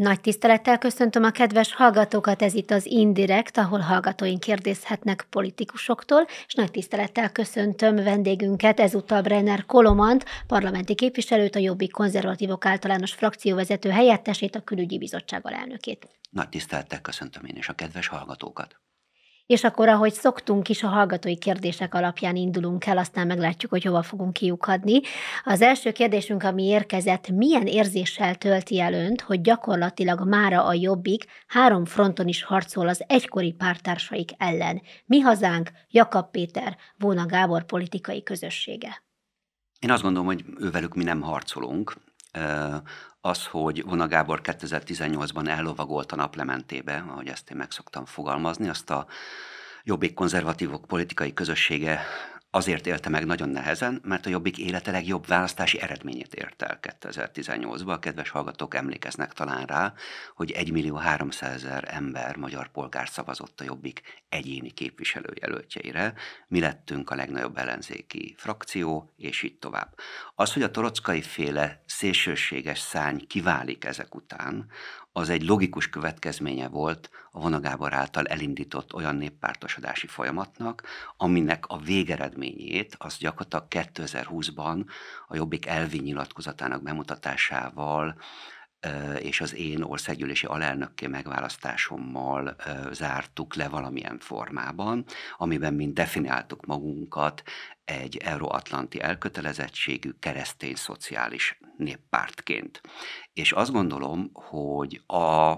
Nagy tisztelettel köszöntöm a kedves hallgatókat, ez itt az Indirekt, ahol hallgatóink kérdezhetnek politikusoktól, és nagy tisztelettel köszöntöm vendégünket, ezúttal Brenner Kolomant, parlamenti képviselőt, a Jobbik konzervatívok általános frakcióvezető helyettesét, a külügyi bizottság alelnökét. Nagy tisztelettel köszöntöm én is a kedves hallgatókat és akkor, ahogy szoktunk is, a hallgatói kérdések alapján indulunk el, aztán meglátjuk, hogy hova fogunk kiukadni. Az első kérdésünk, ami érkezett, milyen érzéssel tölti el önt, hogy gyakorlatilag mára a jobbik három fronton is harcol az egykori pártársaik ellen? Mi hazánk, Jakab Péter, Vóna Gábor politikai közössége. Én azt gondolom, hogy ővelük mi nem harcolunk, az, hogy Vona Gábor 2018-ban ellovagolt a naplementébe, ahogy ezt én meg szoktam fogalmazni, azt a jobbik konzervatívok politikai közössége azért élte meg nagyon nehezen, mert a Jobbik élete legjobb választási eredményét ért el 2018-ban. Kedves hallgatók emlékeznek talán rá, hogy 1 millió 300 ezer ember magyar polgár szavazott a Jobbik egyéni képviselőjelöltjeire. Mi lettünk a legnagyobb ellenzéki frakció, és így tovább. Az, hogy a torockai féle szélsőséges szány kiválik ezek után, az egy logikus következménye volt a vonagábor által elindított olyan néppártosodási folyamatnak, aminek a végeredményét az gyakorlatilag 2020-ban a Jobbik elvi nyilatkozatának bemutatásával és az én országgyűlési alelnökké megválasztásommal zártuk le valamilyen formában, amiben mind definiáltuk magunkat egy euróatlanti elkötelezettségű keresztény szociális néppártként. És azt gondolom, hogy a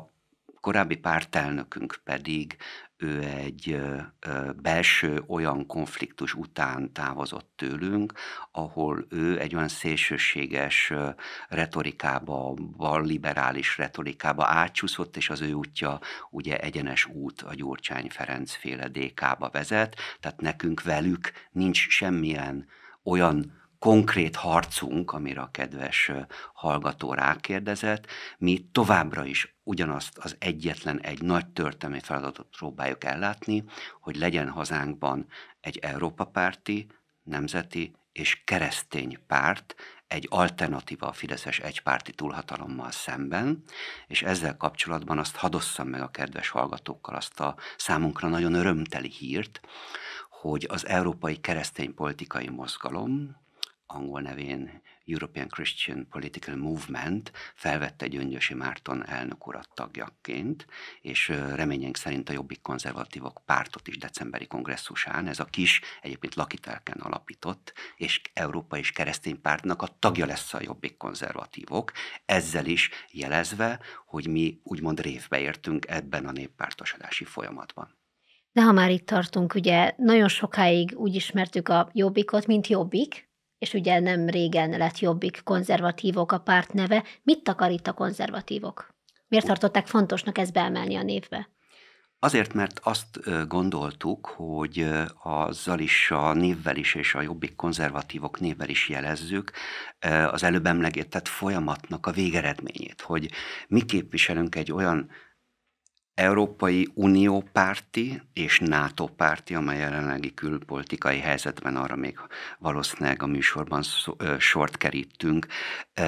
korábbi pártelnökünk pedig ő egy belső olyan konfliktus után távozott tőlünk, ahol ő egy olyan szélsőséges retorikába, bal liberális retorikába átcsúszott, és az ő útja ugye egyenes út a Gyurcsány Ferenc féle DK-ba vezet, tehát nekünk velük nincs semmilyen olyan konkrét harcunk, amire a kedves hallgató rákérdezett, mi továbbra is ugyanazt az egyetlen egy nagy történelmi feladatot próbáljuk ellátni, hogy legyen hazánkban egy Európa párti, nemzeti és keresztény párt, egy alternatíva a Fideszes egypárti túlhatalommal szemben, és ezzel kapcsolatban azt hadosszam meg a kedves hallgatókkal azt a számunkra nagyon örömteli hírt, hogy az Európai Keresztény Politikai Mozgalom angol nevén European Christian Political Movement felvette Gyöngyösi Márton elnök urat tagjaként, és reményénk szerint a Jobbik Konzervatívok pártot is decemberi kongresszusán, ez a kis, egyébként lakitelken alapított, és Európai és Keresztény Pártnak a tagja lesz a Jobbik Konzervatívok, ezzel is jelezve, hogy mi úgymond révbe értünk ebben a néppártosodási folyamatban. De ha már itt tartunk, ugye nagyon sokáig úgy ismertük a jobbikot, mint jobbik, és ugye nem régen lett jobbik konzervatívok a párt neve. Mit takarít a konzervatívok? Miért tartották fontosnak ezt beemelni a névbe? Azért, mert azt gondoltuk, hogy azzal is a névvel is és a jobbik konzervatívok névvel is jelezzük az előbb emlegetett folyamatnak a végeredményét, hogy mi képviselünk egy olyan Európai Unió párti és NATO párti, amely jelenlegi külpolitikai helyzetben arra még valószínűleg a műsorban sort kerítünk,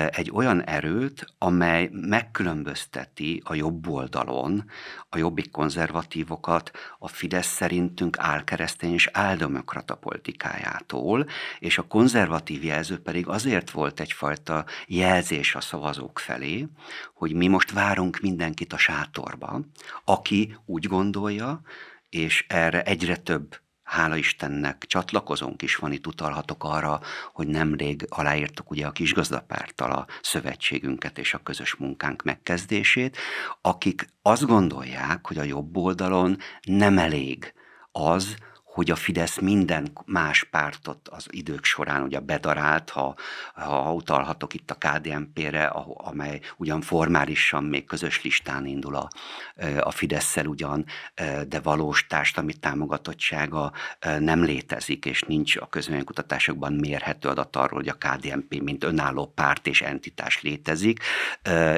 egy olyan erőt, amely megkülönbözteti a jobb oldalon a jobbik konzervatívokat a Fidesz szerintünk álkeresztény és áldemokrata politikájától, és a konzervatív jelző pedig azért volt egyfajta jelzés a szavazók felé, hogy mi most várunk mindenkit a sátorba, aki úgy gondolja, és erre egyre több hála Istennek csatlakozónk is van, itt utalhatok arra, hogy nemrég aláírtuk ugye a kisgazdapárttal a szövetségünket és a közös munkánk megkezdését, akik azt gondolják, hogy a jobb oldalon nem elég az, hogy a Fidesz minden más pártot az idők során ugye bedarált, ha, ha utalhatok itt a KDNP-re, amely ugyan formálisan még közös listán indul a, a Fidesz-szel ugyan, de valós társadalmi támogatottsága nem létezik, és nincs a kutatásokban mérhető adat arról, hogy a KDNP mint önálló párt és entitás létezik,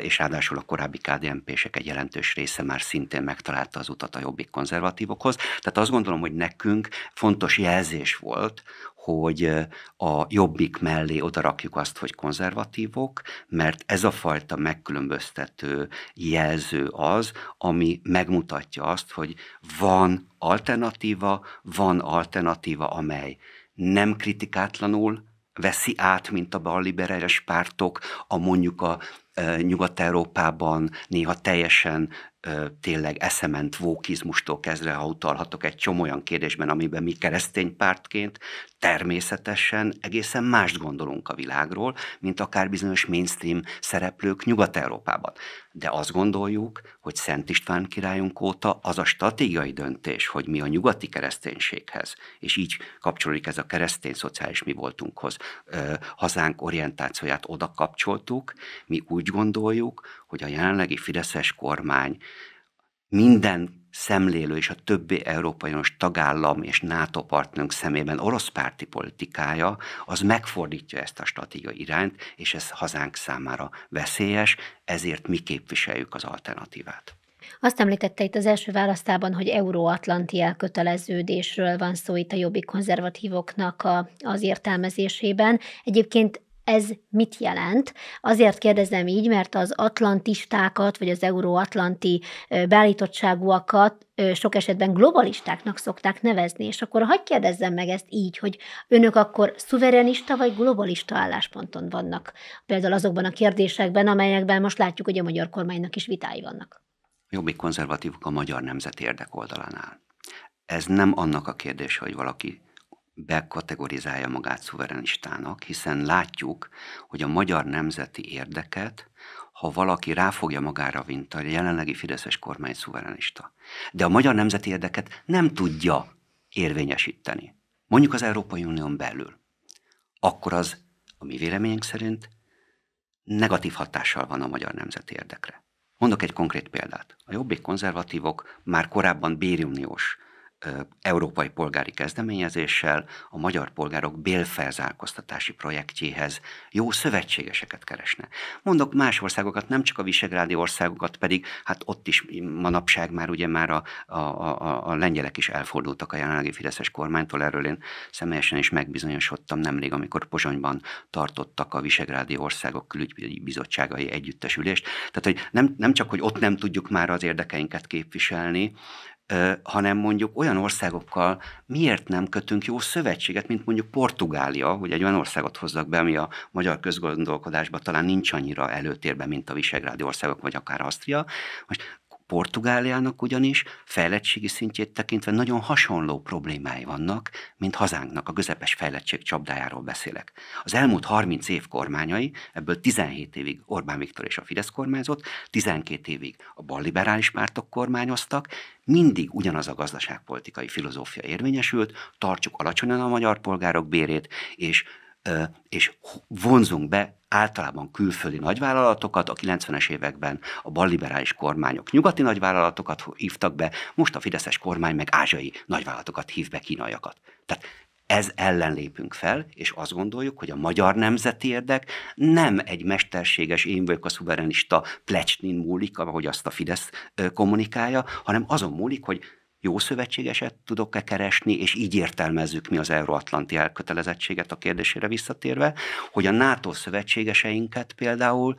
és ráadásul a korábbi KDNP-sek egy jelentős része már szintén megtalálta az utat a jobbik konzervatívokhoz. Tehát azt gondolom, hogy nekünk fontos jelzés volt, hogy a jobbik mellé odarakjuk azt, hogy konzervatívok, mert ez a fajta megkülönböztető jelző az, ami megmutatja azt, hogy van alternatíva, van alternatíva, amely nem kritikátlanul veszi át, mint a balliberális pártok, a mondjuk a e, Nyugat-Európában néha teljesen tényleg eszement vókizmustól kezdve, ha utalhatok egy csomó olyan kérdésben, amiben mi keresztény pártként természetesen egészen mást gondolunk a világról, mint akár bizonyos mainstream szereplők Nyugat-Európában. De azt gondoljuk, hogy Szent István királyunk óta az a stratégiai döntés, hogy mi a nyugati kereszténységhez, és így kapcsolódik ez a keresztény szociális mi voltunkhoz, ö, hazánk orientációját oda kapcsoltuk, mi úgy gondoljuk, hogy a jelenlegi Fideszes kormány minden szemlélő és a többi Európai Uniós tagállam és NATO partnerünk szemében orosz párti politikája, az megfordítja ezt a stratégia irányt, és ez hazánk számára veszélyes, ezért mi képviseljük az alternatívát. Azt említette itt az első választában, hogy euróatlanti elköteleződésről van szó itt a jobbik konzervatívoknak a, az értelmezésében. Egyébként ez mit jelent? Azért kérdezem így, mert az atlantistákat, vagy az euróatlanti beállítottságúakat sok esetben globalistáknak szokták nevezni, és akkor hagyd kérdezzem meg ezt így, hogy önök akkor szuverenista vagy globalista állásponton vannak, például azokban a kérdésekben, amelyekben most látjuk, hogy a magyar kormánynak is vitái vannak. Jobbik konzervatívok a magyar nemzet érdek oldalán áll. Ez nem annak a kérdése, hogy valaki bekategorizálja magát szuverenistának, hiszen látjuk, hogy a magyar nemzeti érdeket, ha valaki ráfogja magára, mint a jelenlegi Fideszes kormány szuverenista. De a magyar nemzeti érdeket nem tudja érvényesíteni. Mondjuk az Európai Unión belül. Akkor az, a mi véleményünk szerint, negatív hatással van a magyar nemzeti érdekre. Mondok egy konkrét példát. A jobbik konzervatívok már korábban béruniós európai polgári kezdeményezéssel a magyar polgárok bélfelzárkoztatási projektjéhez jó szövetségeseket keresne. Mondok más országokat, nem csak a visegrádi országokat, pedig hát ott is manapság már ugye már a, a, a, a lengyelek is elfordultak a jelenlegi Fideszes kormánytól, erről én személyesen is megbizonyosodtam nemrég, amikor Pozsonyban tartottak a visegrádi országok külügyi bizottságai együttesülést. Tehát, hogy nem, nem csak, hogy ott nem tudjuk már az érdekeinket képviselni, hanem mondjuk olyan országokkal miért nem kötünk jó szövetséget, mint mondjuk Portugália, hogy egy olyan országot hozzak be, ami a magyar közgondolkodásban talán nincs annyira előtérben, mint a visegrádi országok, vagy akár Asztria. Most Portugáliának ugyanis fejlettségi szintjét tekintve nagyon hasonló problémái vannak, mint hazánknak, a közepes fejlettség csapdájáról beszélek. Az elmúlt 30 év kormányai, ebből 17 évig Orbán Viktor és a Fidesz kormányzott, 12 évig a balliberális pártok kormányoztak, mindig ugyanaz a gazdaságpolitikai filozófia érvényesült, tartsuk alacsonyan a magyar polgárok bérét, és és vonzunk be általában külföldi nagyvállalatokat, a 90-es években a balliberális kormányok nyugati nagyvállalatokat hívtak be, most a fideszes kormány meg ázsiai nagyvállalatokat hív be kínaiakat. Tehát ez ellen lépünk fel, és azt gondoljuk, hogy a magyar nemzeti érdek nem egy mesterséges én vagyok a szuverenista plecsnin múlik, ahogy azt a Fidesz kommunikálja, hanem azon múlik, hogy jó szövetségeset tudok-e keresni, és így értelmezzük mi az euróatlanti elkötelezettséget a kérdésére visszatérve, hogy a NATO szövetségeseinket például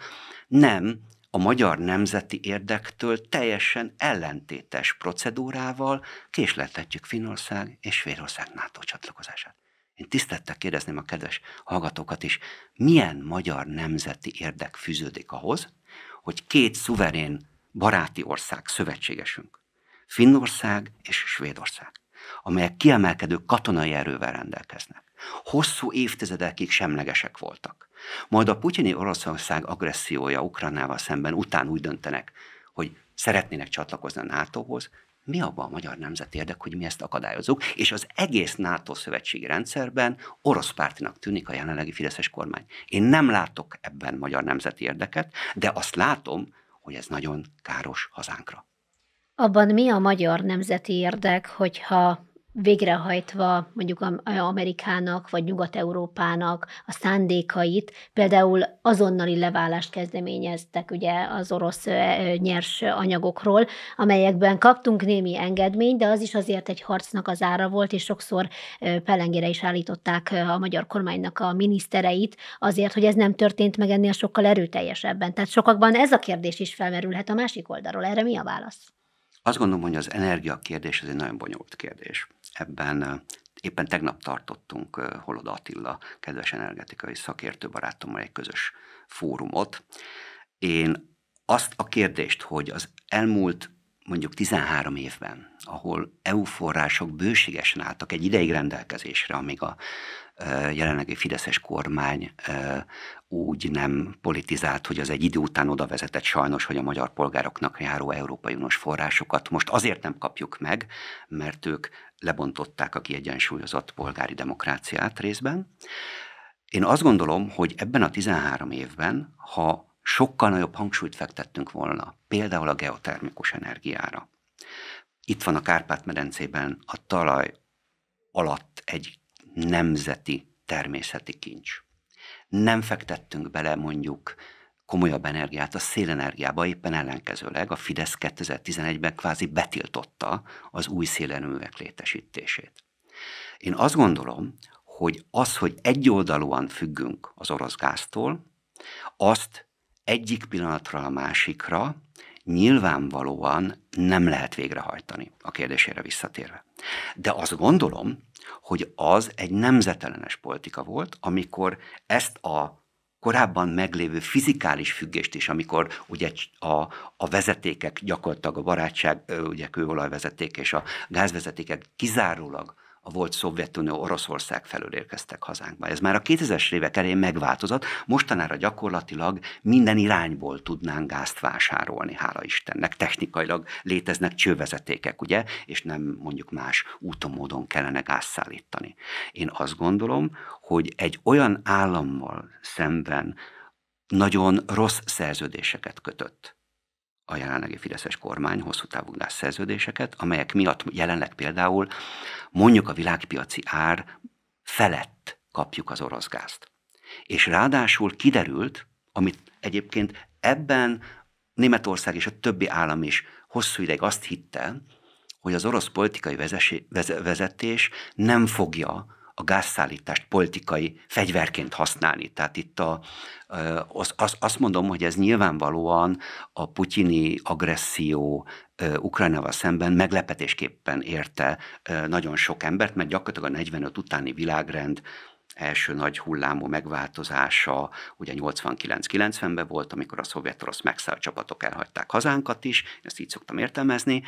nem a magyar nemzeti érdektől teljesen ellentétes procedúrával késleltetjük Finország és Svédország NATO csatlakozását. Én tisztettel kérdezném a kedves hallgatókat is, milyen magyar nemzeti érdek fűződik ahhoz, hogy két szuverén baráti ország, szövetségesünk, Finnország és Svédország, amelyek kiemelkedő katonai erővel rendelkeznek. Hosszú évtizedekig semlegesek voltak. Majd a putyini Oroszország agressziója Ukránával szemben után úgy döntenek, hogy szeretnének csatlakozni a NATO-hoz, mi abban a magyar nemzet érdek, hogy mi ezt akadályozzuk, és az egész NATO szövetségi rendszerben orosz pártinak tűnik a jelenlegi Fideszes kormány. Én nem látok ebben magyar nemzeti érdeket, de azt látom, hogy ez nagyon káros hazánkra abban mi a magyar nemzeti érdek, hogyha végrehajtva mondjuk Amerikának vagy Nyugat-Európának a szándékait, például azonnali leválást kezdeményeztek ugye az orosz nyers anyagokról, amelyekben kaptunk némi engedményt, de az is azért egy harcnak az ára volt, és sokszor pelengére is állították a magyar kormánynak a minisztereit azért, hogy ez nem történt meg ennél sokkal erőteljesebben. Tehát sokakban ez a kérdés is felmerülhet a másik oldalról. Erre mi a válasz? Azt gondolom, hogy az energia kérdés ez egy nagyon bonyolult kérdés. Ebben éppen tegnap tartottunk Holod Attila, kedves energetikai szakértő barátommal egy közös fórumot. Én azt a kérdést, hogy az elmúlt mondjuk 13 évben, ahol EU források bőségesen álltak egy ideig rendelkezésre, amíg a jelenlegi Fideszes kormány úgy nem politizált, hogy az egy idő után oda vezetett sajnos, hogy a magyar polgároknak járó Európai Uniós forrásokat most azért nem kapjuk meg, mert ők lebontották a kiegyensúlyozott polgári demokráciát részben. Én azt gondolom, hogy ebben a 13 évben, ha sokkal nagyobb hangsúlyt fektettünk volna, például a geotermikus energiára. Itt van a Kárpát-medencében a talaj alatt egy nemzeti természeti kincs nem fektettünk bele mondjuk komolyabb energiát a szélenergiába, éppen ellenkezőleg a Fidesz 2011-ben kvázi betiltotta az új szélenművek létesítését. Én azt gondolom, hogy az, hogy egyoldalúan függünk az orosz gáztól, azt egyik pillanatra a másikra nyilvánvalóan nem lehet végrehajtani a kérdésére visszatérve. De azt gondolom, hogy az egy nemzetellenes politika volt, amikor ezt a korábban meglévő fizikális függést is, amikor ugye a, a vezetékek gyakorlatilag a barátság, ugye kőolajvezeték és a gázvezetékek kizárólag a volt Szovjetunió Oroszország felől érkeztek hazánkba. Ez már a 2000-es évek elején megváltozott, mostanára gyakorlatilag minden irányból tudnánk gázt vásárolni, hála Istennek. Technikailag léteznek csővezetékek, ugye, és nem mondjuk más úton, módon kellene gázt szállítani. Én azt gondolom, hogy egy olyan állammal szemben nagyon rossz szerződéseket kötött, a jelenlegi Fideszes kormány hosszú távú gázszerződéseket, amelyek miatt jelenleg például mondjuk a világpiaci ár felett kapjuk az orosz gázt. És ráadásul kiderült, amit egyébként ebben Németország és a többi állam is hosszú ideig azt hitte, hogy az orosz politikai vezetés nem fogja a gázszállítást politikai fegyverként használni. Tehát itt a, az, az, azt mondom, hogy ez nyilvánvalóan a putyini agresszió Ukrajnával szemben meglepetésképpen érte nagyon sok embert, mert gyakorlatilag a 45 utáni világrend első nagy hullámú megváltozása ugye 89-90-ben volt, amikor a szovjet-orosz megszállt csapatok elhagyták hazánkat is, ezt így szoktam értelmezni,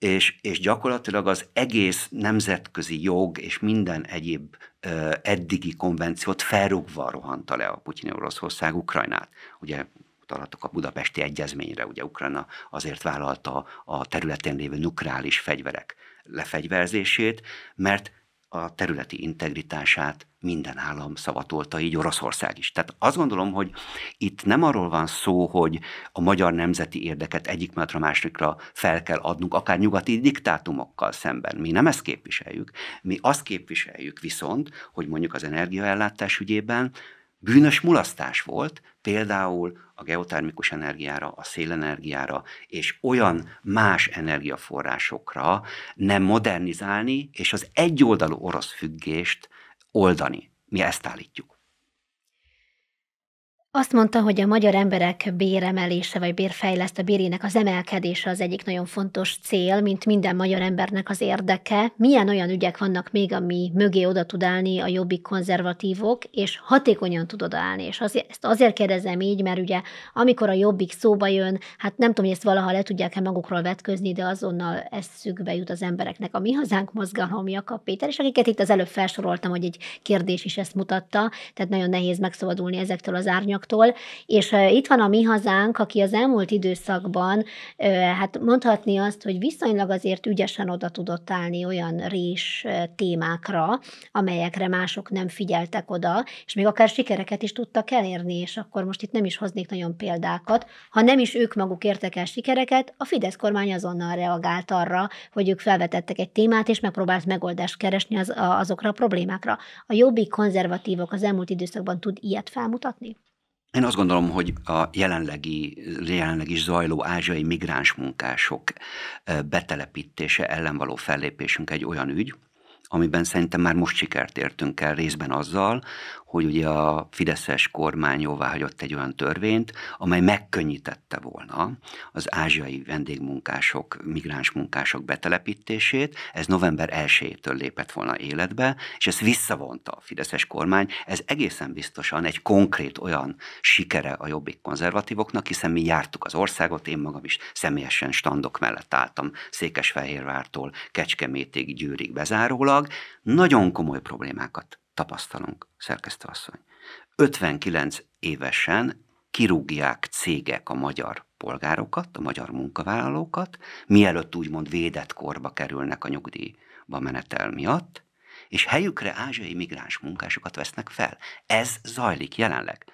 és, és gyakorlatilag az egész nemzetközi jog és minden egyéb ö, eddigi konvenciót felrugva rohanta le a putyini Oroszország Ukrajnát. Ugye utalhatok a budapesti egyezményre, ugye Ukrajna azért vállalta a területén lévő nukleális fegyverek lefegyverzését, mert a területi integritását minden állam szavatolta, így Oroszország is. Tehát azt gondolom, hogy itt nem arról van szó, hogy a magyar nemzeti érdeket egyik mellett a másikra fel kell adnunk, akár nyugati diktátumokkal szemben. Mi nem ezt képviseljük. Mi azt képviseljük viszont, hogy mondjuk az energiaellátás ügyében Bűnös mulasztás volt például a geotermikus energiára, a szélenergiára és olyan más energiaforrásokra nem modernizálni és az egyoldalú orosz függést oldani. Mi ezt állítjuk. Azt mondta, hogy a magyar emberek béremelése vagy bérfejleszt, a bérének az emelkedése az egyik nagyon fontos cél, mint minden magyar embernek az érdeke. Milyen olyan ügyek vannak még, ami mögé oda tud állni a jobbik konzervatívok, és hatékonyan tud odaállni? És azért, ezt azért kérdezem így, mert ugye amikor a jobbik szóba jön, hát nem tudom, hogy ezt valaha le tudják-e magukról vetközni, de azonnal eszükbe jut az embereknek a Mi Hazánk mozgalom, Jakab Péter, és akiket itt az előbb felsoroltam, hogy egy kérdés is ezt mutatta, tehát nagyon nehéz megszabadulni ezektől az árnyak kormányoktól, és itt van a mi hazánk, aki az elmúlt időszakban, hát mondhatni azt, hogy viszonylag azért ügyesen oda tudott állni olyan rés témákra, amelyekre mások nem figyeltek oda, és még akár sikereket is tudtak elérni, és akkor most itt nem is hoznék nagyon példákat. Ha nem is ők maguk értek el sikereket, a Fidesz kormány azonnal reagált arra, hogy ők felvetettek egy témát, és megpróbált megoldást keresni az, azokra a problémákra. A jobbik konzervatívok az elmúlt időszakban tud ilyet felmutatni? Én azt gondolom, hogy a jelenlegi, jelenleg is zajló ázsiai migráns munkások betelepítése ellen való fellépésünk egy olyan ügy, amiben szerintem már most sikert értünk el részben azzal, hogy ugye a Fideszes kormány hagyott egy olyan törvényt, amely megkönnyítette volna az ázsiai vendégmunkások, migráns munkások betelepítését. Ez november 1-től lépett volna életbe, és ezt visszavonta a Fideszes kormány. Ez egészen biztosan egy konkrét olyan sikere a jobbik konzervatívoknak, hiszen mi jártuk az országot, én magam is személyesen standok mellett álltam Székesfehérvártól Kecskemétig, Győrig bezárólag. Nagyon komoly problémákat tapasztalunk, szerkesztőasszony. 59 évesen kirúgják cégek a magyar polgárokat, a magyar munkavállalókat, mielőtt úgymond védett korba kerülnek a nyugdíjba menetel miatt, és helyükre ázsiai migráns munkásokat vesznek fel. Ez zajlik jelenleg.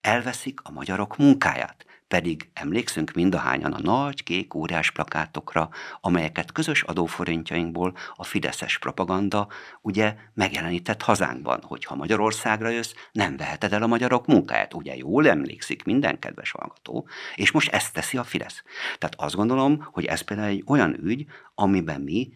Elveszik a magyarok munkáját pedig emlékszünk mindahányan a nagy kék óriás plakátokra, amelyeket közös adóforintjainkból a fideszes propaganda ugye megjelenített hazánkban, hogy ha Magyarországra jössz, nem veheted el a magyarok munkáját. Ugye jól emlékszik minden kedves hallgató, és most ezt teszi a Fidesz. Tehát azt gondolom, hogy ez például egy olyan ügy, amiben mi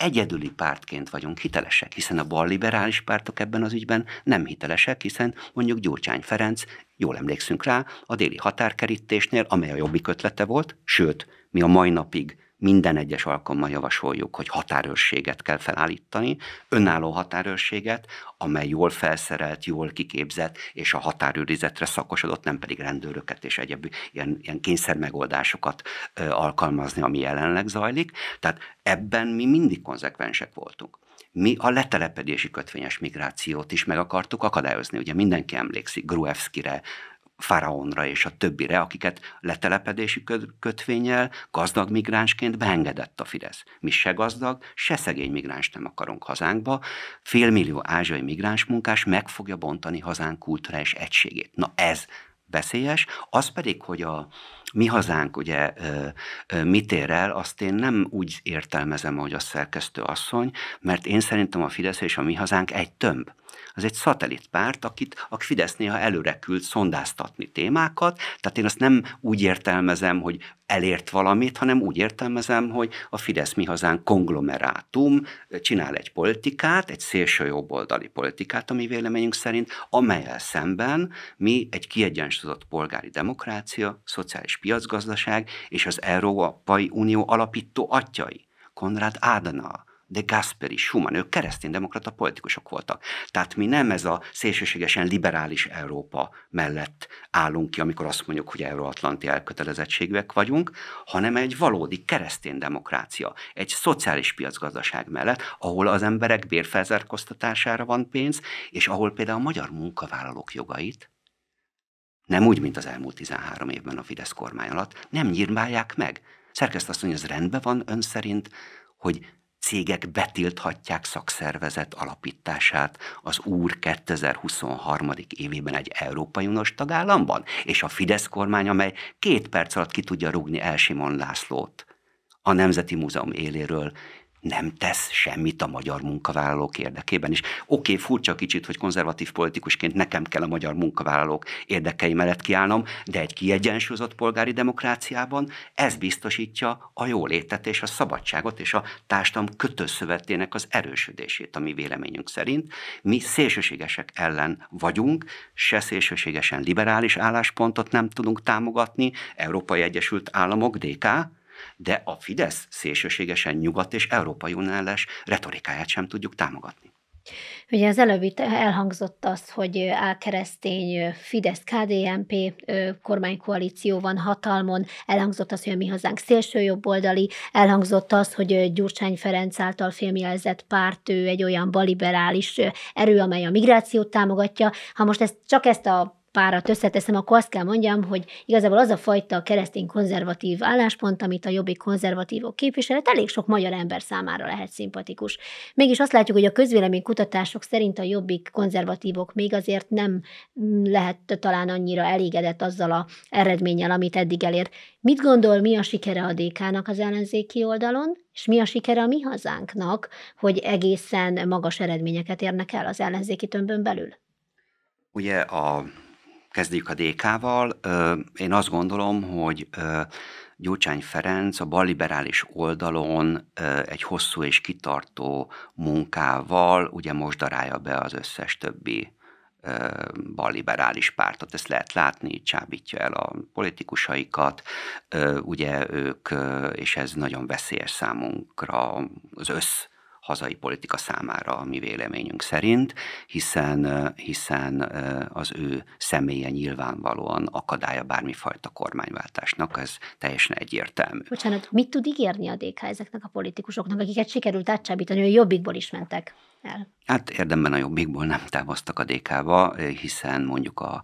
egyedüli pártként vagyunk hitelesek, hiszen a balliberális pártok ebben az ügyben nem hitelesek, hiszen mondjuk Gyurcsány Ferenc, jól emlékszünk rá, a déli határkerítésnél, amely a jobbik ötlete volt, sőt, mi a mai napig minden egyes alkalommal javasoljuk, hogy határőrséget kell felállítani, önálló határőrséget, amely jól felszerelt, jól kiképzett, és a határőrizetre szakosodott, nem pedig rendőröket és egyéb ilyen, ilyen kényszermegoldásokat ö, alkalmazni, ami jelenleg zajlik. Tehát ebben mi mindig konzekvensek voltunk mi a letelepedési kötvényes migrációt is meg akartuk akadályozni. Ugye mindenki emlékszik Gruevskire, Faraonra és a többire, akiket letelepedési kötvényel gazdag migránsként beengedett a Fidesz. Mi se gazdag, se szegény migráns nem akarunk hazánkba. Félmillió ázsiai migráns munkás meg fogja bontani hazánk és egységét. Na ez veszélyes. Az pedig, hogy a mi hazánk ugye mit ér el, azt én nem úgy értelmezem, ahogy a szerkesztő asszony, mert én szerintem a Fidesz és a mi hazánk egy tömb az egy szatellitpárt, akit a Fidesz néha előre küld szondáztatni témákat, tehát én azt nem úgy értelmezem, hogy elért valamit, hanem úgy értelmezem, hogy a Fidesz mi hazán konglomerátum eh, csinál egy politikát, egy szélső jobboldali politikát, ami véleményünk szerint, amelyel szemben mi egy kiegyensúlyozott polgári demokrácia, szociális piacgazdaság és az Európai Unió alapító atyai, Konrad Adenauer, de Gasperi, Schumann, ők kereszténydemokrata politikusok voltak. Tehát mi nem ez a szélsőségesen liberális Európa mellett állunk ki, amikor azt mondjuk, hogy euróatlanti elkötelezettségűek vagyunk, hanem egy valódi kereszténydemokrácia, egy szociális piacgazdaság mellett, ahol az emberek bérfelzárkoztatására van pénz, és ahol például a magyar munkavállalók jogait nem úgy, mint az elmúlt 13 évben a Fidesz kormány alatt, nem nyírmálják meg. Szerkeszt azt mondja, ez rendben van ön szerint, hogy cégek betilthatják szakszervezet alapítását az úr 2023. évében egy Európai Uniós tagállamban, és a Fidesz kormány, amely két perc alatt ki tudja rugni Elsimon Lászlót a Nemzeti Múzeum éléről, nem tesz semmit a magyar munkavállalók érdekében is. Oké, okay, furcsa kicsit, hogy konzervatív politikusként nekem kell a magyar munkavállalók érdekei mellett kiállnom, de egy kiegyensúlyozott polgári demokráciában ez biztosítja a jólétet és a szabadságot és a társadalom kötőszövetének az erősödését, ami véleményünk szerint. Mi szélsőségesek ellen vagyunk, se szélsőségesen liberális álláspontot nem tudunk támogatni, Európai Egyesült Államok, DK, de a Fidesz szélsőségesen nyugat és európai unálás retorikáját sem tudjuk támogatni. Ugye az előbb itt elhangzott az, hogy álkeresztény Fidesz KDNP kormánykoalíció van hatalmon, elhangzott az, hogy a mi hazánk szélső jobboldali, elhangzott az, hogy Gyurcsány Ferenc által filmjelzett párt ő egy olyan baliberális erő, amely a migrációt támogatja. Ha most ezt, csak ezt a párat összeteszem, akkor azt kell mondjam, hogy igazából az a fajta keresztény konzervatív álláspont, amit a jobbik konzervatívok képviselet, elég sok magyar ember számára lehet szimpatikus. Mégis azt látjuk, hogy a közvélemény kutatások szerint a jobbik konzervatívok még azért nem mm, lehet talán annyira elégedett azzal a eredménnyel, amit eddig elért. Mit gondol, mi a sikere a DK-nak az ellenzéki oldalon, és mi a sikere a mi hazánknak, hogy egészen magas eredményeket érnek el az ellenzéki tömbön belül? Ugye a Kezdjük a DK-val. Én azt gondolom, hogy Gyurcsány Ferenc a balliberális oldalon egy hosszú és kitartó munkával ugye most darálja be az összes többi balliberális pártot. Ezt lehet látni, csábítja el a politikusaikat, ugye ők, és ez nagyon veszélyes számunkra az össz hazai politika számára a mi véleményünk szerint, hiszen, hiszen az ő személye nyilvánvalóan akadálya bármifajta kormányváltásnak, ez teljesen egyértelmű. Bocsánat, mit tud ígérni a DK ezeknek a politikusoknak, akiket sikerült átcsábítani, hogy jobbikból is mentek? el? Hát érdemben a jobbikból nem távoztak a DK-ba, hiszen mondjuk a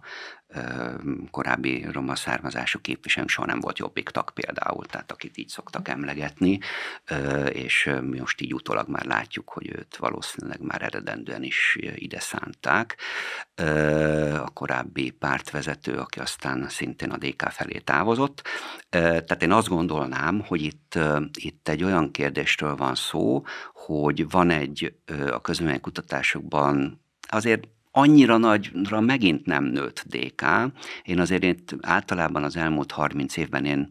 korábbi roma származású képviselőnk soha nem volt jobbik tag például, tehát akit így szoktak emlegetni, és mi most így utólag már látjuk, hogy őt valószínűleg már eredendően is ide szánták. A korábbi pártvezető, aki aztán szintén a DK felé távozott. Tehát én azt gondolnám, hogy itt, itt egy olyan kérdésről van szó, hogy van egy a kutatásokban azért annyira nagyra megint nem nőtt DK. Én azért itt általában az elmúlt 30 évben én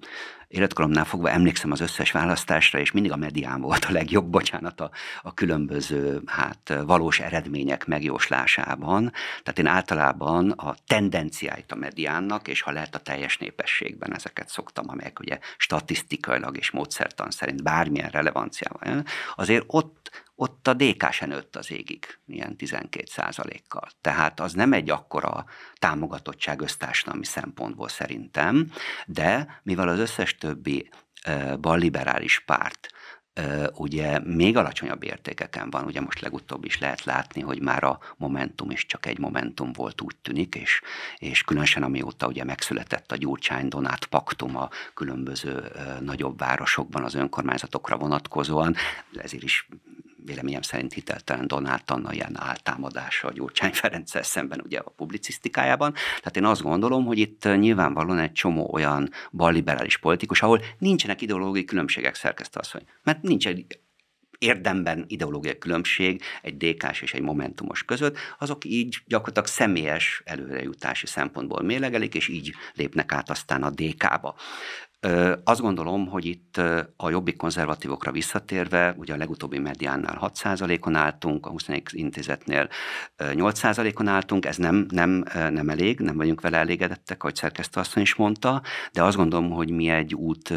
életkoromnál fogva emlékszem az összes választásra, és mindig a medián volt a legjobb, bocsánat, a, a különböző hát, valós eredmények megjóslásában. Tehát én általában a tendenciáit a mediánnak, és ha lehet a teljes népességben ezeket szoktam, amelyek ugye statisztikailag és módszertan szerint bármilyen relevanciával, azért ott ott a DK sem nőtt az égig, ilyen 12 százalékkal. Tehát az nem egy akkora támogatottság össztársadalmi szempontból szerintem, de mivel az összes többi balliberális párt ugye még alacsonyabb értékeken van, ugye most legutóbb is lehet látni, hogy már a Momentum is csak egy Momentum volt, úgy tűnik, és, és különösen amióta ugye megszületett a Gyurcsány-Donát paktum a különböző nagyobb városokban az önkormányzatokra vonatkozóan, ezért is véleményem szerint hiteltelen Donát Anna ilyen áltámadása a Gyurcsány Ferenccel szemben ugye a publicisztikájában. Tehát én azt gondolom, hogy itt eh, nyilvánvalóan egy csomó olyan balliberális politikus, ahol nincsenek ideológiai különbségek, szerkesztő asszony. Mert nincs egy érdemben ideológiai különbség egy dk és egy Momentumos között, azok így gyakorlatilag személyes előrejutási szempontból mélegelik, és így lépnek át aztán a DK-ba. Azt gondolom, hogy itt a jobbik konzervatívokra visszatérve, ugye a legutóbbi mediánnál 6%-on álltunk, a 21 intézetnél 8%-on álltunk, ez nem, nem, nem elég, nem vagyunk vele elégedettek, ahogy szerkesztő asszony is mondta, de azt gondolom, hogy mi egy út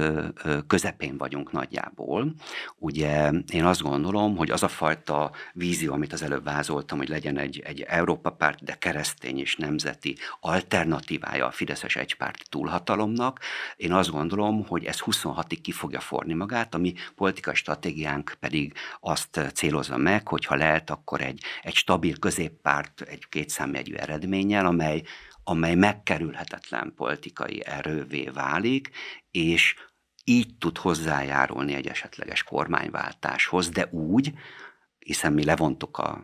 közepén vagyunk nagyjából. Ugye én azt gondolom, hogy az a fajta vízió, amit az előbb vázoltam, hogy legyen egy, egy Európa párt, de keresztény és nemzeti alternatívája a Fideszes egypárti túlhatalomnak, én azt gondolom, gondolom, hogy ez 26-ig ki fogja forni magát, ami politikai stratégiánk pedig azt célozza meg, hogy ha lehet, akkor egy, egy stabil középpárt egy kétszámjegyű eredménnyel, amely, amely megkerülhetetlen politikai erővé válik, és így tud hozzájárulni egy esetleges kormányváltáshoz, de úgy, hiszen mi levontuk a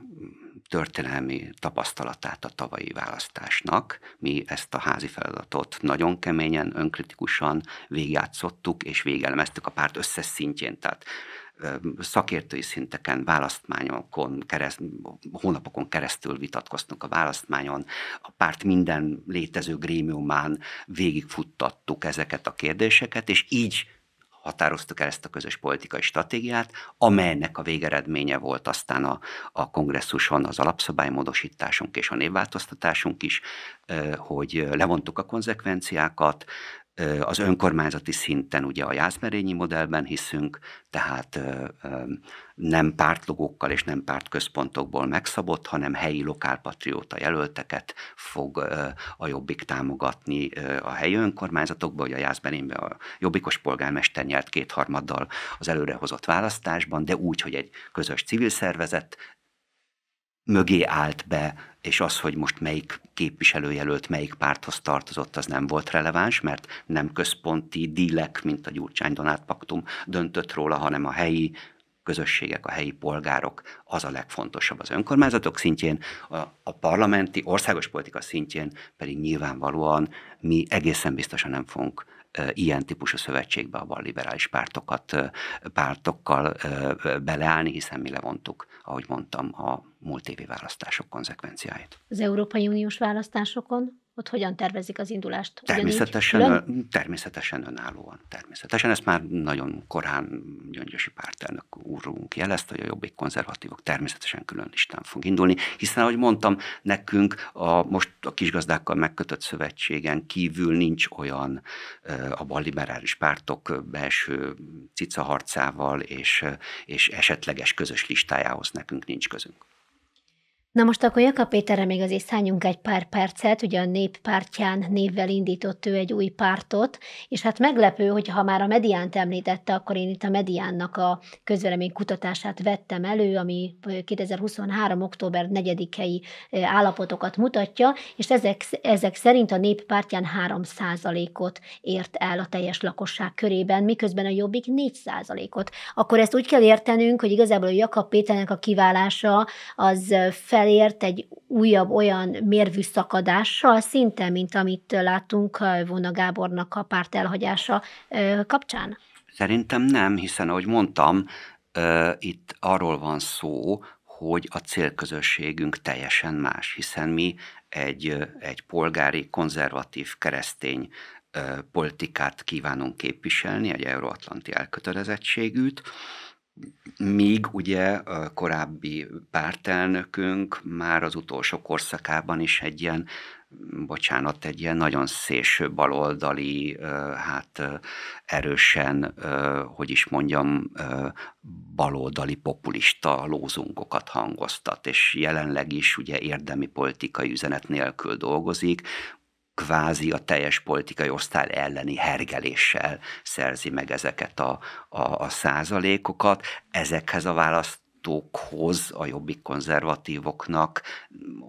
történelmi tapasztalatát a tavalyi választásnak. Mi ezt a házi feladatot nagyon keményen, önkritikusan végigjátszottuk és végelemeztük a párt összes szintjén. Tehát szakértői szinteken, választmányokon, kereszt, hónapokon keresztül vitatkoztunk a választmányon, a párt minden létező grémiumán végigfuttattuk ezeket a kérdéseket, és így határoztuk el ezt a közös politikai stratégiát, amelynek a végeredménye volt aztán a, a kongresszuson az alapszabálymódosításunk és a névváltoztatásunk is, hogy levontuk a konzekvenciákat, az önkormányzati szinten ugye a jászmerényi modellben hiszünk, tehát nem pártlogókkal és nem pártközpontokból megszabott, hanem helyi lokálpatrióta jelölteket fog a Jobbik támogatni a helyi önkormányzatokban, hogy a Jászberényben a Jobbikos polgármester nyert kétharmaddal az előrehozott választásban, de úgy, hogy egy közös civil szervezet mögé állt be, és az, hogy most melyik képviselőjelölt melyik párthoz tartozott, az nem volt releváns, mert nem központi dílek, mint a Gyurcsány-Donát paktum döntött róla, hanem a helyi közösségek, a helyi polgárok, az a legfontosabb az önkormányzatok szintjén, a, a parlamenti, országos politika szintjén pedig nyilvánvalóan mi egészen biztosan nem fogunk ilyen típusú szövetségbe a liberális pártokat, pártokkal beleállni, hiszen mi levontuk, ahogy mondtam, a múlt évi választások konzekvenciáit. Az Európai Uniós választásokon ott hogyan tervezik az indulást? Természetesen, ön, természetesen önállóan. Természetesen ezt már nagyon korán Gyöngyösi pártelnök úrunk jelezte, hogy a jobbik konzervatívok természetesen külön listán fog indulni, hiszen, ahogy mondtam, nekünk a, most a kisgazdákkal megkötött szövetségen kívül nincs olyan a balliberális pártok belső cicaharcával és, és esetleges közös listájához nekünk nincs közünk. Na most akkor Jaka Péterre még azért szálljunk egy pár percet, ugye a néppártyán névvel indított ő egy új pártot, és hát meglepő, hogy ha már a mediánt említette, akkor én itt a mediánnak a közvélemény kutatását vettem elő, ami 2023. október 4-i állapotokat mutatja, és ezek, ezek szerint a néppártyán 3 ot ért el a teljes lakosság körében, miközben a jobbik 4 ot Akkor ezt úgy kell értenünk, hogy igazából a Jakab Péternek a kiválása az fel elért egy újabb olyan mérvű szakadással, szinte, mint amit láttunk Vona Gábornak a párt elhagyása kapcsán? Szerintem nem, hiszen ahogy mondtam, itt arról van szó, hogy a célközösségünk teljesen más, hiszen mi egy, egy polgári, konzervatív, keresztény politikát kívánunk képviselni, egy euróatlanti elkötelezettségűt, Míg ugye a korábbi pártelnökünk már az utolsó korszakában is egy ilyen, bocsánat, egy ilyen nagyon szélső baloldali, hát erősen, hogy is mondjam, baloldali populista lózunkokat hangoztat, és jelenleg is ugye érdemi politikai üzenet nélkül dolgozik, kvázi a teljes politikai osztály elleni hergeléssel szerzi meg ezeket a, a, a százalékokat. Ezekhez a választ hoz a jobbik konzervatívoknak,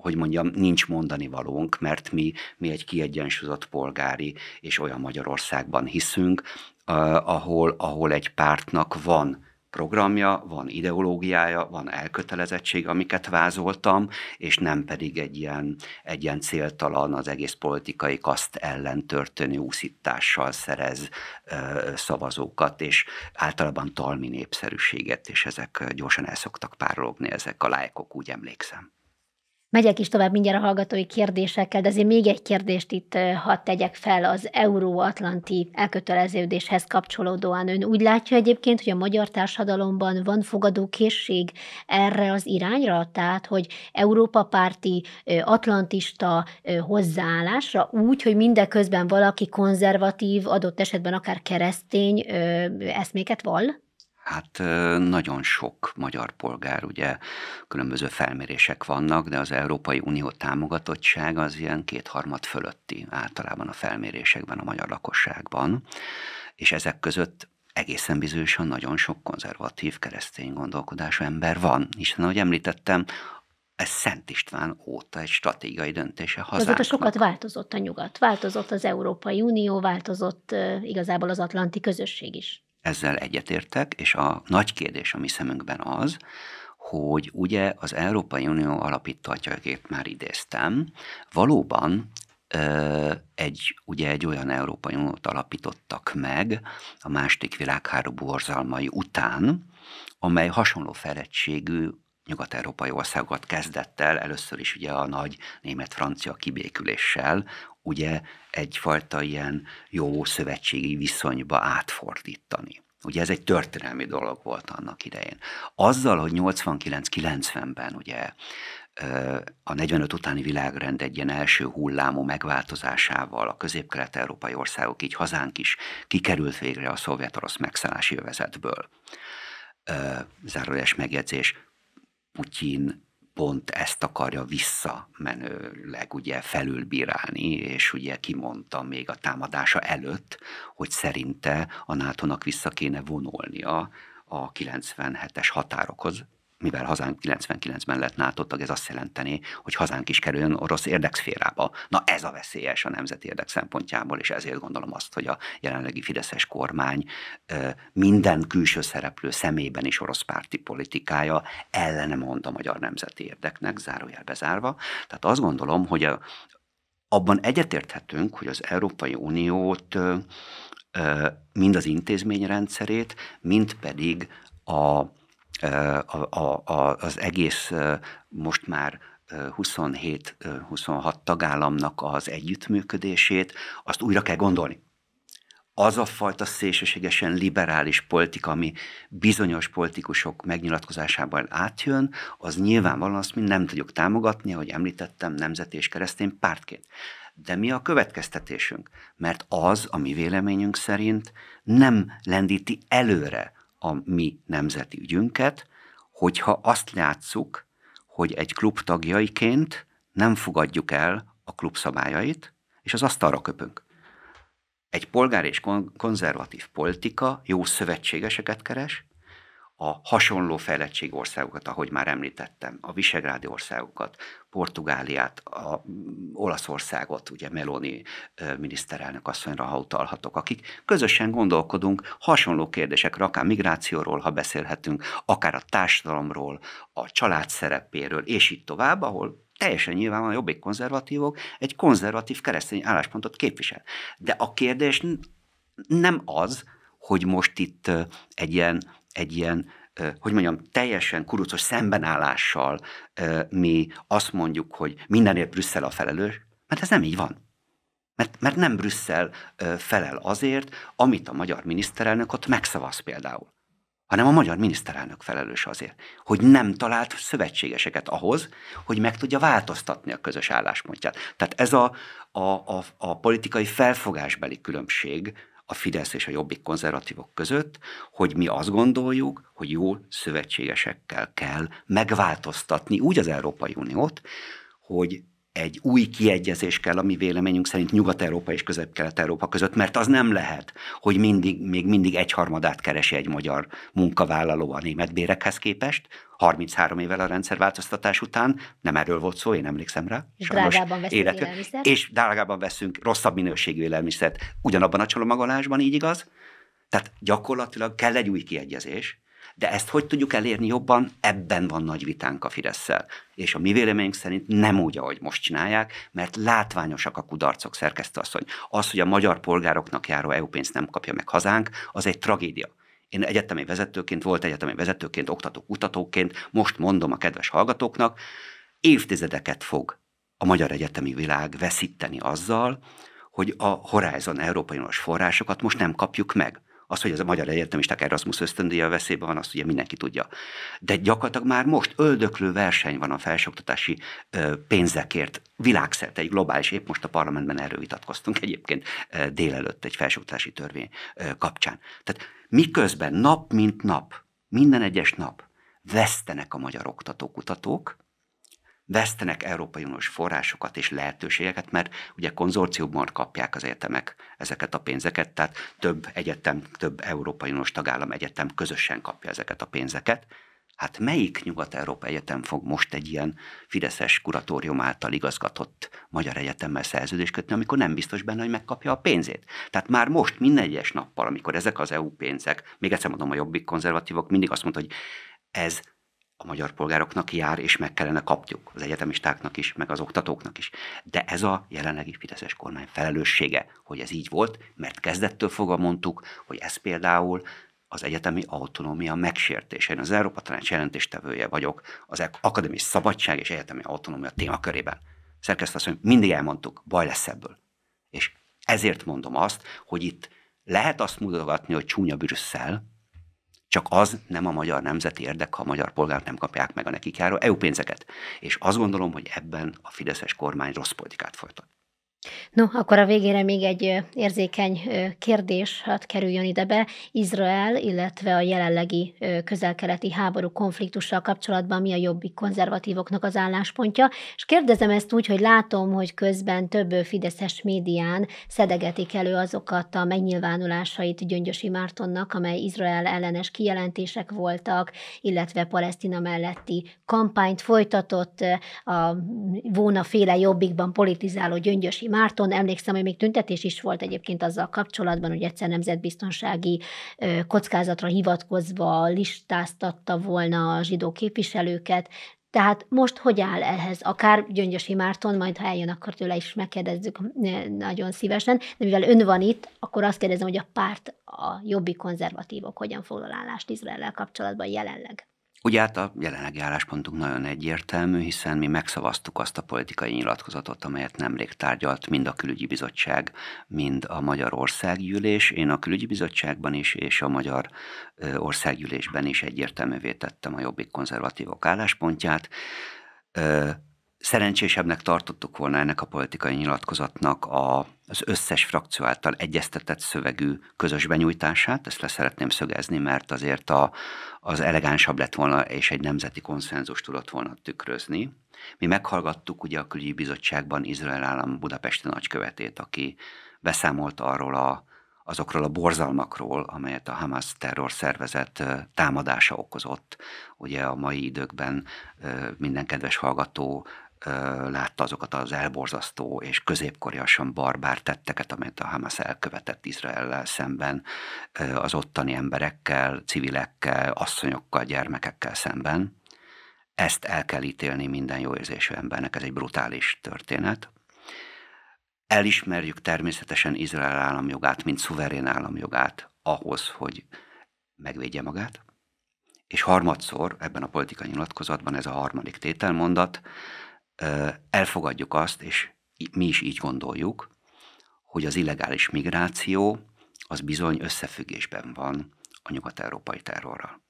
hogy mondjam, nincs mondani valónk, mert mi, mi egy kiegyensúlyozott polgári és olyan Magyarországban hiszünk, eh, ahol, ahol egy pártnak van programja, van ideológiája, van elkötelezettség, amiket vázoltam, és nem pedig egy ilyen, egy ilyen céltalan, az egész politikai kaszt ellen történő úszítással szerez ö, szavazókat, és általában talmi népszerűséget, és ezek gyorsan elszoktak párologni, ezek a lájkok, úgy emlékszem. Megyek is tovább mindjárt a hallgatói kérdésekkel, de azért még egy kérdést itt hadd tegyek fel az euróatlanti elköteleződéshez kapcsolódóan. Ön úgy látja egyébként, hogy a magyar társadalomban van fogadókészség erre az irányra? Tehát, hogy Európa párti, atlantista hozzáállásra úgy, hogy mindeközben valaki konzervatív, adott esetben akár keresztény eszméket vall? Hát nagyon sok magyar polgár, ugye különböző felmérések vannak, de az Európai Unió támogatottság az ilyen kétharmad fölötti általában a felmérésekben a magyar lakosságban, és ezek között egészen bizonyosan nagyon sok konzervatív keresztény gondolkodású ember van, hiszen ahogy említettem, ez Szent István óta egy stratégiai döntése hazánknak. Azóta sokat változott a nyugat, változott az Európai Unió, változott igazából az Atlanti közösség is ezzel egyetértek, és a nagy kérdés a mi szemünkben az, hogy ugye az Európai Unió akit már idéztem, valóban egy, ugye egy olyan Európai Uniót alapítottak meg a második világháború borzalmai után, amely hasonló fejlettségű nyugat-európai országokat kezdett el, először is ugye a nagy német-francia kibéküléssel, ugye egyfajta ilyen jó szövetségi viszonyba átfordítani. Ugye ez egy történelmi dolog volt annak idején. Azzal, hogy 89-90-ben ugye a 45 utáni világrend egy ilyen első hullámú megváltozásával a közép-kelet-európai országok, így hazánk is kikerült végre a szovjet-orosz megszállási övezetből. Zárójeles megjegyzés, Putyin pont ezt akarja visszamenőleg ugye felülbírálni, és ugye kimondta még a támadása előtt, hogy szerinte a nato vissza kéne vonulnia a 97-es határokhoz, mivel hazánk 99-ben lett NATO tag, ez azt jelenteni, hogy hazánk is kerüljön orosz érdekszférába. Na ez a veszélyes a nemzeti érdek szempontjából, és ezért gondolom azt, hogy a jelenlegi Fideszes kormány minden külső szereplő szemében is orosz párti politikája ellene mond a magyar nemzeti érdeknek, zárójel bezárva. Tehát azt gondolom, hogy a, abban egyetérthetünk, hogy az Európai Uniót mind az intézményrendszerét, mind pedig a a, a, az egész most már 27-26 tagállamnak az együttműködését, azt újra kell gondolni. Az a fajta szélsőségesen liberális politika, ami bizonyos politikusok megnyilatkozásában átjön, az nyilvánvalóan azt mi nem tudjuk támogatni, ahogy említettem, nemzet és keresztény pártként. De mi a következtetésünk? Mert az, ami véleményünk szerint nem lendíti előre a mi nemzeti ügyünket, hogyha azt látszuk, hogy egy klub tagjaiként nem fogadjuk el a klub szabályait, és az asztalra köpünk. Egy polgár és konzervatív politika jó szövetségeseket keres, a hasonló fejlettség országokat, ahogy már említettem, a visegrádi országokat, Portugáliát, a mm, Olaszországot, ugye Meloni miniszterelnök asszonyra, ha utalhatok, akik közösen gondolkodunk hasonló kérdésekre, akár migrációról, ha beszélhetünk, akár a társadalomról, a család szerepéről, és így tovább, ahol teljesen nyilván a jobbik konzervatívok egy konzervatív keresztény álláspontot képvisel. De a kérdés nem az, hogy most itt egy ilyen egy ilyen, hogy mondjam, teljesen kurucos szembenállással mi azt mondjuk, hogy mindenért Brüsszel a felelős, mert ez nem így van. Mert, mert nem Brüsszel felel azért, amit a magyar miniszterelnök ott megszavaz például, hanem a magyar miniszterelnök felelős azért, hogy nem talált szövetségeseket ahhoz, hogy meg tudja változtatni a közös álláspontját. Tehát ez a, a, a, a politikai felfogásbeli különbség, a Fidesz és a jobbik konzervatívok között, hogy mi azt gondoljuk, hogy jó szövetségesekkel kell megváltoztatni úgy az Európai Uniót, hogy egy új kiegyezés kell, ami véleményünk szerint Nyugat-Európa és Közép-Kelet-Európa között, mert az nem lehet, hogy mindig, még mindig egyharmadát keresi egy magyar munkavállaló a német bérekhez képest, 33 évvel a rendszerváltoztatás után, nem erről volt szó, én emlékszem rá. És drágában veszünk életre, élelmiszert. És drágában veszünk rosszabb minőségű élelmiszert. Ugyanabban a csalomagolásban, így igaz? Tehát gyakorlatilag kell egy új kiegyezés, de ezt hogy tudjuk elérni jobban? Ebben van nagy vitánk a Fideszsel. És a mi véleményünk szerint nem úgy, ahogy most csinálják, mert látványosak a kudarcok, asszony. Az, hogy a magyar polgároknak járó EU pénzt nem kapja meg hazánk, az egy tragédia. Én egyetemi vezetőként, volt egyetemi vezetőként, oktató kutatóként, most mondom a kedves hallgatóknak, évtizedeket fog a magyar egyetemi világ veszíteni azzal, hogy a Horizon Európai Uniós forrásokat most nem kapjuk meg. Az, hogy ez a magyar egyetemisták Erasmus ösztöndíja veszélyben van, azt ugye mindenki tudja. De gyakorlatilag már most öldöklő verseny van a felsőoktatási pénzekért világszerte, egy globális, épp most a parlamentben erről vitatkoztunk egyébként délelőtt egy felsőoktatási törvény kapcsán. Tehát miközben nap mint nap, minden egyes nap vesztenek a magyar oktatókutatók, kutatók, vesztenek Európai Uniós forrásokat és lehetőségeket, mert ugye konzorciumban kapják az egyetemek ezeket a pénzeket, tehát több egyetem, több Európai Uniós tagállam egyetem közösen kapja ezeket a pénzeket. Hát melyik Nyugat-Európa Egyetem fog most egy ilyen Fideszes kuratórium által igazgatott magyar egyetemmel szerződést kötni, amikor nem biztos benne, hogy megkapja a pénzét? Tehát már most, minden egyes nappal, amikor ezek az EU pénzek, még egyszer mondom, a jobbik konzervatívok mindig azt mondta, hogy ez magyar polgároknak jár, és meg kellene kapjuk, az egyetemistáknak is, meg az oktatóknak is. De ez a jelenlegi Fideszes kormány felelőssége, hogy ez így volt, mert kezdettől fogva mondtuk, hogy ez például az egyetemi autonómia megsértése. Én az Európa Tanács jelentéstevője vagyok az akadémiai szabadság és egyetemi autonómia témakörében. Szerkesztő azt mindig elmondtuk, baj lesz ebből. És ezért mondom azt, hogy itt lehet azt mutatni, hogy csúnya Brüsszel, csak az nem a magyar nemzeti érdek, ha a magyar polgárok nem kapják meg a nekik járó EU pénzeket. És azt gondolom, hogy ebben a fideszes kormány rossz politikát folytat. No, akkor a végére még egy érzékeny kérdés hát kerüljön ide be. Izrael, illetve a jelenlegi közelkeleti háború konfliktussal kapcsolatban mi a jobbik konzervatívoknak az álláspontja? És kérdezem ezt úgy, hogy látom, hogy közben több fideszes médián szedegetik elő azokat a megnyilvánulásait Gyöngyösi Mártonnak, amely Izrael ellenes kijelentések voltak, illetve Palesztina melletti kampányt folytatott a Vóna féle jobbikban politizáló Gyöngyösi Pi Márton, emlékszem, hogy még tüntetés is volt egyébként azzal kapcsolatban, hogy egyszer nemzetbiztonsági kockázatra hivatkozva listáztatta volna a zsidó képviselőket, tehát most hogy áll ehhez? Akár Gyöngyösi Márton, majd ha eljön, akkor tőle is megkérdezzük nagyon szívesen, de mivel ön van itt, akkor azt kérdezem, hogy a párt, a jobbi konzervatívok hogyan foglal állást izrael kapcsolatban jelenleg? Ugye hát a jelenlegi álláspontunk nagyon egyértelmű, hiszen mi megszavaztuk azt a politikai nyilatkozatot, amelyet nemrég tárgyalt mind a külügyi bizottság, mind a Magyar Országgyűlés. Én a külügyi bizottságban is és a Magyar Országgyűlésben is egyértelművé tettem a jobbik konzervatívok álláspontját szerencsésebbnek tartottuk volna ennek a politikai nyilatkozatnak a, az összes frakció által egyeztetett szövegű közös benyújtását, ezt szeretném szögezni, mert azért a, az elegánsabb lett volna, és egy nemzeti konszenzus tudott volna tükrözni. Mi meghallgattuk ugye a külügyi bizottságban Izrael állam budapesti nagykövetét, aki beszámolt arról a, azokról a borzalmakról, amelyet a Hamas szervezet támadása okozott. Ugye a mai időkben minden kedves hallgató látta azokat az elborzasztó és középkoriasan barbár tetteket, amelyet a Hamas elkövetett Izrael szemben, az ottani emberekkel, civilekkel, asszonyokkal, gyermekekkel szemben. Ezt el kell ítélni minden jó érzésű embernek, ez egy brutális történet. Elismerjük természetesen Izrael államjogát, mint szuverén államjogát ahhoz, hogy megvédje magát. És harmadszor ebben a politikai nyilatkozatban ez a harmadik tételmondat, elfogadjuk azt, és mi is így gondoljuk, hogy az illegális migráció az bizony összefüggésben van a nyugat-európai terrorral.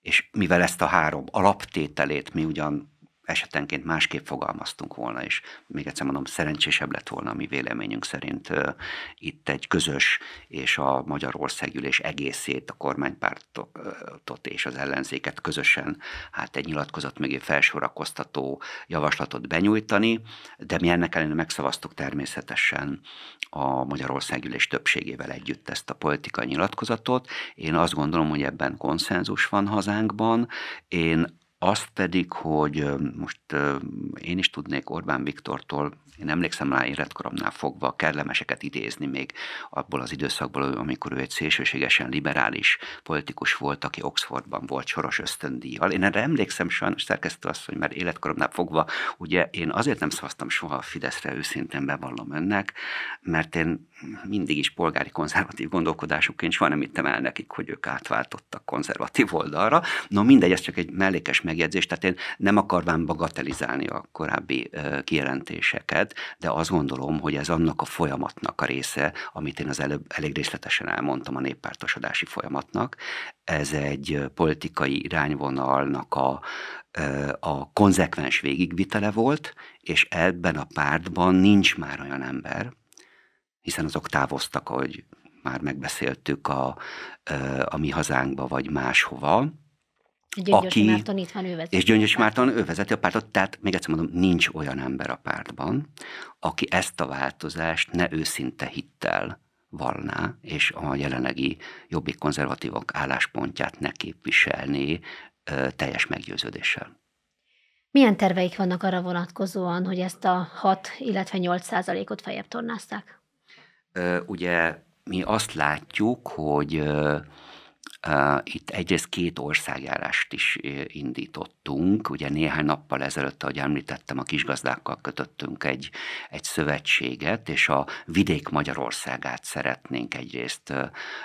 És mivel ezt a három alaptételét mi ugyan esetenként másképp fogalmaztunk volna, és még egyszer mondom, szerencsésebb lett volna a mi véleményünk szerint itt egy közös és a Magyarországgyűlés egészét, a kormánypártot és az ellenzéket közösen hát egy nyilatkozat mögé felsorakoztató javaslatot benyújtani, de mi ennek ellenére megszavaztuk természetesen a Magyarországgyűlés többségével együtt ezt a politikai nyilatkozatot. Én azt gondolom, hogy ebben konszenzus van hazánkban. Én azt pedig, hogy most én is tudnék Orbán Viktortól, én emlékszem rá életkoromnál fogva, kellemeseket idézni még abból az időszakból, amikor ő egy szélsőségesen liberális politikus volt, aki Oxfordban volt soros ösztöndíjjal. Én erre emlékszem sajnos szerkesztő azt, hogy már életkoromnál fogva, ugye én azért nem szavaztam soha a Fideszre, őszintén bevallom önnek, mert én mindig is polgári konzervatív gondolkodásukként soha nem ittem el nekik, hogy ők átváltottak konzervatív oldalra. No mindegy, ez csak egy mellékes meg megjegyzés, tehát én nem akarvám bagatelizálni a korábbi kijelentéseket, de azt gondolom, hogy ez annak a folyamatnak a része, amit én az előbb elég részletesen elmondtam a néppártosodási folyamatnak. Ez egy politikai irányvonalnak a, a konzekvens végigvitele volt, és ebben a pártban nincs már olyan ember, hiszen azok távoztak, ahogy már megbeszéltük a, a mi hazánkba, vagy máshova, aki, Márton itt van, ő vezeti. És Gyöngyös Márton ő vezeti a pártot, tehát még egyszer mondom, nincs olyan ember a pártban, aki ezt a változást ne őszinte hittel valná, és a jelenlegi jobbik konzervatívok álláspontját ne képviselné ö, teljes meggyőződéssel. Milyen terveik vannak arra vonatkozóan, hogy ezt a 6, illetve 8 százalékot feljebb tornázták? Ö, ugye mi azt látjuk, hogy itt egyrészt két országjárást is indítottunk. Ugye néhány nappal ezelőtt, ahogy említettem, a kisgazdákkal kötöttünk egy, egy szövetséget, és a vidék Magyarországát szeretnénk egyrészt,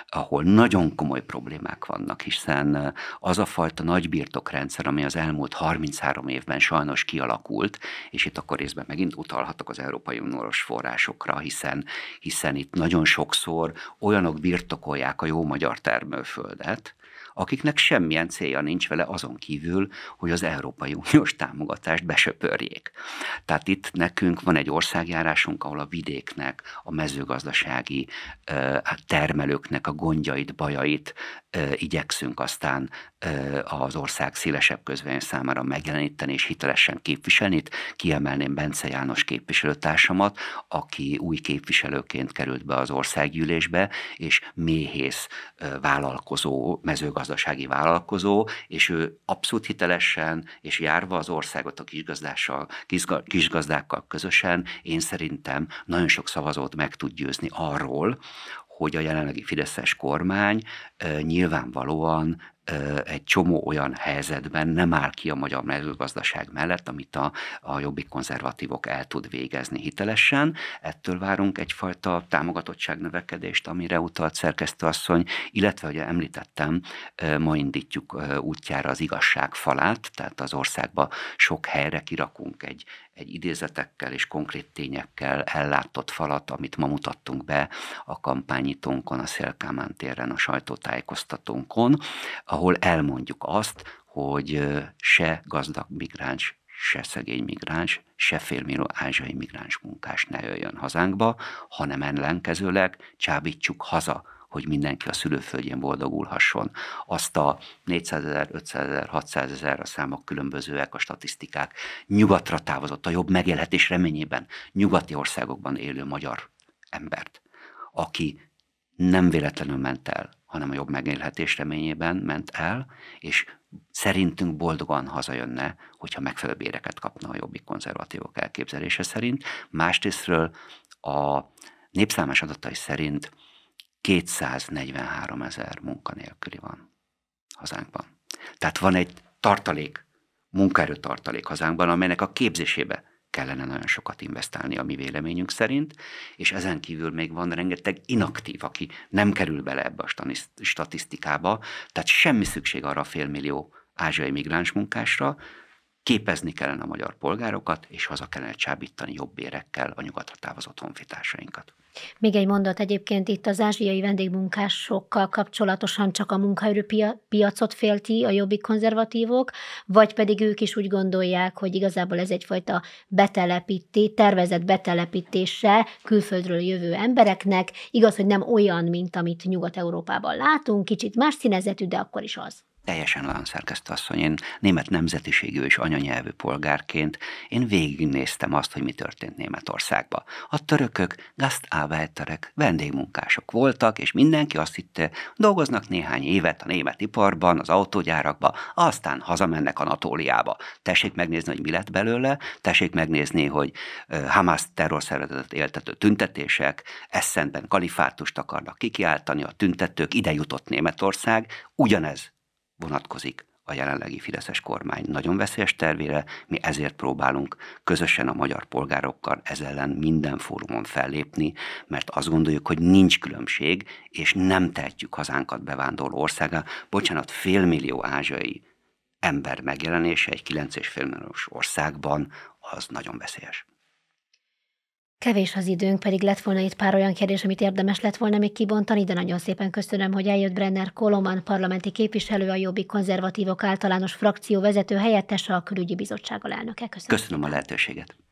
ahol nagyon komoly problémák vannak, hiszen az a fajta nagybirtokrendszer, ami az elmúlt 33 évben sajnos kialakult, és itt akkor részben megint utalhatok az Európai Uniós forrásokra, hiszen, hiszen itt nagyon sokszor olyanok birtokolják a jó magyar termőföldet, lehet, akiknek semmilyen célja nincs vele azon kívül, hogy az Európai Uniós támogatást besöpörjék. Tehát itt nekünk van egy országjárásunk, ahol a vidéknek, a mezőgazdasági hát termelőknek a gondjait, bajait igyekszünk aztán az ország szélesebb közvény számára megjeleníteni és hitelesen képviselni. Itt kiemelném Bence János képviselőtársamat, aki új képviselőként került be az országgyűlésbe, és méhész vállalkozó, mezőgazdasági vállalkozó, és ő abszolút hitelesen, és járva az országot a kisgazdással, kisgazdákkal közösen, én szerintem nagyon sok szavazót meg tud győzni arról, hogy a jelenlegi Fideszes kormány nyilvánvalóan egy csomó olyan helyzetben nem áll ki a magyar mezőgazdaság mellett, amit a, a jobbik konzervatívok el tud végezni hitelesen. Ettől várunk egyfajta támogatottság növekedést, amire utalt szerkesztőasszony, illetve, hogy említettem, ma indítjuk útjára az igazság falát, tehát az országba sok helyre kirakunk egy, egy idézetekkel és konkrét tényekkel ellátott falat, amit ma mutattunk be a kampányítónkon, a Szélkámán téren, a sajtótájékoztatónkon, ahol elmondjuk azt, hogy se gazdag migráns, se szegény migráns, se félmillió ázsiai migráns munkás ne jöjjön hazánkba, hanem ellenkezőleg csábítsuk haza, hogy mindenki a szülőföldjén boldogulhasson. Azt a 400 ezer, 500 ezer, 600 ezer, a számok különbözőek, a statisztikák, nyugatra távozott, a jobb megélhetés reményében, nyugati országokban élő magyar embert, aki nem véletlenül ment el hanem a jobb megélhetés reményében ment el, és szerintünk boldogan hazajönne, hogyha megfelelő béreket kapna a jobbik konzervatívok elképzelése szerint. Másrésztről a népszámás adatai szerint 243 ezer munkanélküli van hazánkban. Tehát van egy tartalék, munkaerő tartalék hazánkban, amelynek a képzésébe kellene nagyon sokat investálni a mi véleményünk szerint, és ezen kívül még van rengeteg inaktív, aki nem kerül bele ebbe a statisztikába, tehát semmi szükség arra a félmillió ázsiai migráns munkásra, képezni kellene a magyar polgárokat, és haza kellene csábítani jobb érekkel a nyugatra távozott honfitársainkat. Még egy mondat egyébként itt az ázsiai vendégmunkásokkal kapcsolatosan csak a munkaerőpiacot félti a jobbik konzervatívok, vagy pedig ők is úgy gondolják, hogy igazából ez egyfajta betelepíté, tervezett betelepítése külföldről jövő embereknek. Igaz, hogy nem olyan, mint amit Nyugat-Európában látunk, kicsit más színezetű, de akkor is az teljesen olyan asszony, én német nemzetiségű és anyanyelvű polgárként, én végignéztem azt, hogy mi történt Németországba. A törökök, gasztábájterek, vendégmunkások voltak, és mindenki azt hitte, dolgoznak néhány évet a német iparban, az autógyárakba, aztán hazamennek Anatóliába. Tessék megnézni, hogy mi lett belőle, tessék megnézni, hogy Hamas terrorszervezetet éltető tüntetések, eszenben kalifátust akarnak kikiáltani, a tüntetők, ide jutott Németország, ugyanez vonatkozik a jelenlegi Fideszes kormány nagyon veszélyes tervére, mi ezért próbálunk közösen a magyar polgárokkal ez ellen minden fórumon fellépni, mert azt gondoljuk, hogy nincs különbség, és nem tehetjük hazánkat bevándorló országa. Bocsánat, félmillió ázsiai ember megjelenése egy 9,5 milliós országban az nagyon veszélyes. Kevés az időnk, pedig lett volna itt pár olyan kérdés, amit érdemes lett volna még kibontani, de nagyon szépen köszönöm, hogy eljött Brenner Koloman, parlamenti képviselő, a Jobbik Konzervatívok általános frakció vezető helyettese, a Külügyi Bizottság alelnöke. Köszönöm. köszönöm a lehetőséget.